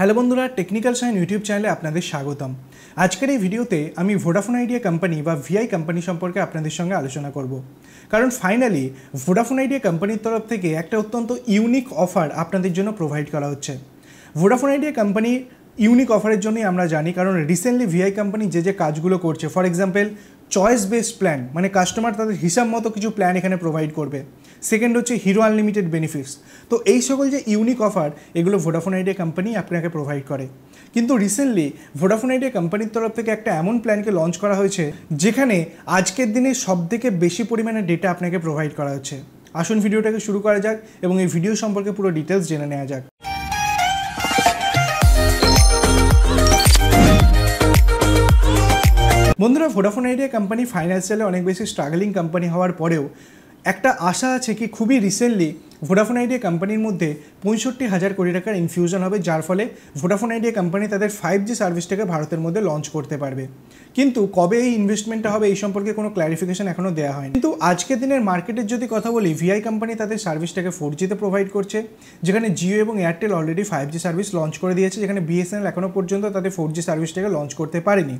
hello বন্ধুরা technical sign YouTube চ্যানেলে আপনাদের স্বাগতম আজকের এই ভিডিওতে আমি ভোডাফোন আইডিয়া কোম্পানি বা ভিআই কোম্পানি সম্পর্কে আপনাদের সঙ্গে আলোচনা করব কারণ ফাইনালি ভোডাফোন আইডিয়া কোম্পানির তরফ থেকে একটা অত্যন্ত ইউনিক অফার আপনাদের জন্য প্রোভাইড করা হচ্ছে ভোডাফোন আইডিয়া কোম্পানি ইউনিক অফারের জন্যই আমরা জানি কারণ রিসেন্টলি ভিআই কোম্পানি যে যে কাজগুলো করছে for example choice based plan মানে কাস্টমার তাদের হিসাব মতো কিছু প্ল্যান এখানে প্রোভাইড করবে সেকেন্ড হচ্ছে হিরো আনলিমিটেড বেনিফিটস তো এই সকল যে ইউনিক অফার এগুলো ভোডাফোন আইডিয়া কোম্পানি আপনাকে প্রোভাইড করে কিন্তু রিসেন্টলি ভোডাফোন আইডিয়া কোম্পানির তরফ থেকে একটা এমন প্ল্যানকে লঞ্চ করা হয়েছে যেখানে আজকের দিনে সবথেকে বেশি পরিমাণে ডেটা আপনাকে প্রোভাইড করা হচ্ছে আসুন ভিডিওটাকে শুরু করা যাক এবং এই ভিডিও সম্পর্কে পুরো ডিটেলস জেনে নেওয়া যাক বন্ধুরা ভোডাফোন আইডিয়া কোম্পানি ফাইন্যান্সিয়ালে অনেক বেশি স্ট্রাগলিং কোম্পানি হওয়ার পরেও একটা আশা আছে কি খুবই রিসেন্টলি ভোডাফোন আইডিয়া কোম্পানির মধ্যে পঁয়ষট্টি হাজার কোটি টাকার ইনফিউশন হবে যার ফলে ভোডাফোন আইডিয়া কোম্পানি তাদের ফাইভ জি সার্ভিসটাকে ভারতের মধ্যে লঞ্চ করতে পারবে কিন্তু কবে এই ইনভেস্টমেন্টটা হবে এই সম্পর্কে কোনো ক্ল্যারিফিকেশন এখনও দেওয়া হয়নি কিন্তু আজকের দিনের মার্কেটের যদি কথা বলি ভিআই কোম্পানি তাদের সার্ভিসটাকে ফোর জিতে প্রোভাইড করছে যেখানে জিও এবং Airtel already five G service launch করে দিয়েছে যেখানে বিএসএনএল এখনও পর্যন্ত তাদের ফোর জি সার্ভিসটাকে লঞ্চ করতে পারেনি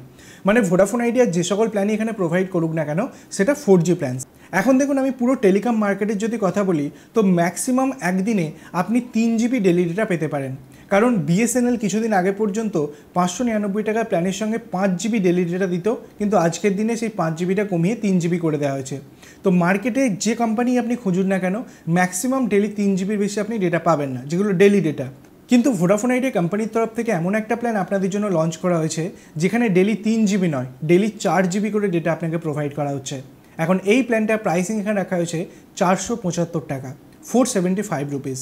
মানে ভোডাফোন আইডিয়া যে সকল প্ল্যানই এখানে প্রোভাইড করুক না কেন সেটা ফোর জি প্ল্যান এখন দেখুন আমি পুরো টেলিকম মার্কেটের যদি কথা বলি তো ম্যাক্সিমাম একদিনে আপনি তিন জিবি ডেলি ডেটা পেতে পারেন কারণ বিএসএনএল কিছুদিন আগে পর্যন্ত পাঁচশো নিরানব্বই টাকার প্ল্যানের সঙ্গে পাঁচ জিবি ডেলি ডেটা দিত কিন্তু আজকের দিনে সেই পাঁচ জিবিটা কমিয়ে তিন জিবি করে দেওয়া হয়েছে তো মার্কেটে যে কোম্পানি আপনি খুঁজুন না কেন ম্যাক্সিমাম ডেলি তিন জিবির বেশি আপনি ডেটা পাবেন না যেগুলো ডেলি ডেটা কিন্তু ভোডাফোন আইডিয়া কোম্পানির তরফ থেকে এমন একটা প্ল্যান আপনাদের জন্য লঞ্চ করা হয়েছে যেখানে ডেলি তিন জিবি নয় ডেলি চার জিবি করে ডেটা আপনাকে প্রোভাইড করা হচ্ছে এখন এই প্ল্যানটার প্রাইসিং এখানে রাখা হয়েছে চারশো পঁচাত্তর টাকা ফোর সেভেন্টি ফাইভ রুপিস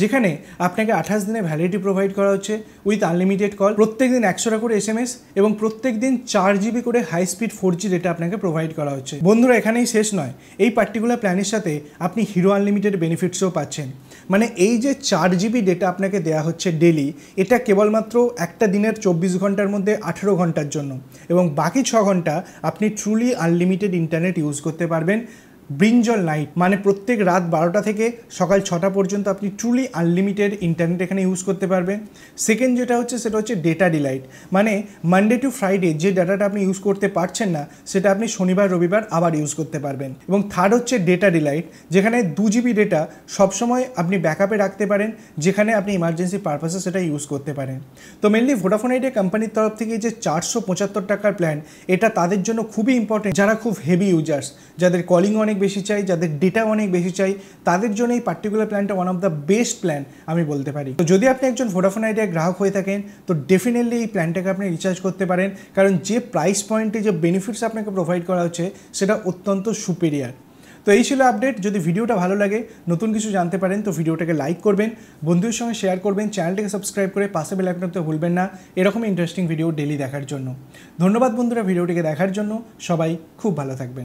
যেখানে আপনাকে আঠাশ দিনে ভ্যালিডিটি প্রোভাইড করা হচ্ছে উইথ আনলিমিটেড কল প্রত্যেক দিন একশোটা করে এস এম এস এবং প্রত্যেক দিন চার জিবি করে high speed four G data আপনাকে প্রোভাইড করা হচ্ছে বন্ধুরা এখানেই শেষ নয় এই পার্টিকুলার প্ল্যানের সাথে আপনি হিরো আনলিমিটেড বেনিফিটসও পাচ্ছেন মানে এই যে চার জিবি ডেটা আপনাকে দেয়া হচ্ছে ডেলি এটা কেবলমাত্র একটা দিনের চব্বিশ ঘন্টার মধ্যে আঠেরো ঘন্টার জন্য এবং বাকি ছ ঘন্টা আপনি ট্রুলি আনলিমিটেড ইন্টারনেট ইউজ করতে পারবেন ব্রিঞ্জল নাইট মানে প্রত্যেক রাত বারোটা থেকে সকাল ছটা পর্যন্ত আপনি ট্রুলি আনলিমিটেড ইন্টারনেট এখানে ইউজ করতে পারবেন সেকেন্ড যেটা হচ্ছে সেটা হচ্ছে ডেটা ডিলাইট মানে মানডে টু ফ্রাইডে যে ডাটাটা আপনি ইউজ করতে পারছেন না সেটা আপনি শনিবার রবিবার আবার ইউজ করতে পারবেন এবং থার্ড হচ্ছে ডেটা ডিলাইট যেখানে দু জিবি ডেটা সবসময় আপনি ব্যাকআপে রাখতে পারেন যেখানে আপনি ইমার্জেন্সি পারপাসে সেটা ইউজ করতে পারেন তো মেনলি ভোডাফোন আইডিয়া কোম্পানির তরফ থেকে যে চারশো পঁচাত্তর টাকার প্ল্যান এটা তাদের জন্য খুবই ইম্পর্টেন্ট যারা খুব হেভি ইউজার্স যাদের কলিং অনেক বেশি চাই যাদের ডেটা অনেক বেশি চাই তাদের জন্য এই পার্টিকুলার প্ল্যানটা one of the best plan আমি বলতে পারি তো যদি আপনি একজন ভোডাফোন আইডিয়ার গ্রাহক হয়ে থাকেন তো ডেফিনেটলি এই প্ল্যানটাকে আপনি রিচার্জ করতে পারেন কারণ যে প্রাইস পয়েন্টে যে বেনিফিটস আপনাকে প্রোভাইড করা হচ্ছে সেটা অত্যন্ত সুপেরিয়ার তো এই ছিল আপডেট যদি ভিডিওটা ভালো লাগে নতুন কিছু জানতে পারেন তো ভিডিওটাকে লাইক করবেন বন্ধুদের সঙ্গে শেয়ার করবেন চ্যানেলটাকে সাবস্ক্রাইব করে পাশে বেল তো ভুলবেন না এরকম ইন্টারেস্টিং ভিডিও ডেলি দেখার জন্য ধন্যবাদ বন্ধুরা ভিডিওটিকে দেখার জন্য সবাই খুব ভালো থাকবেন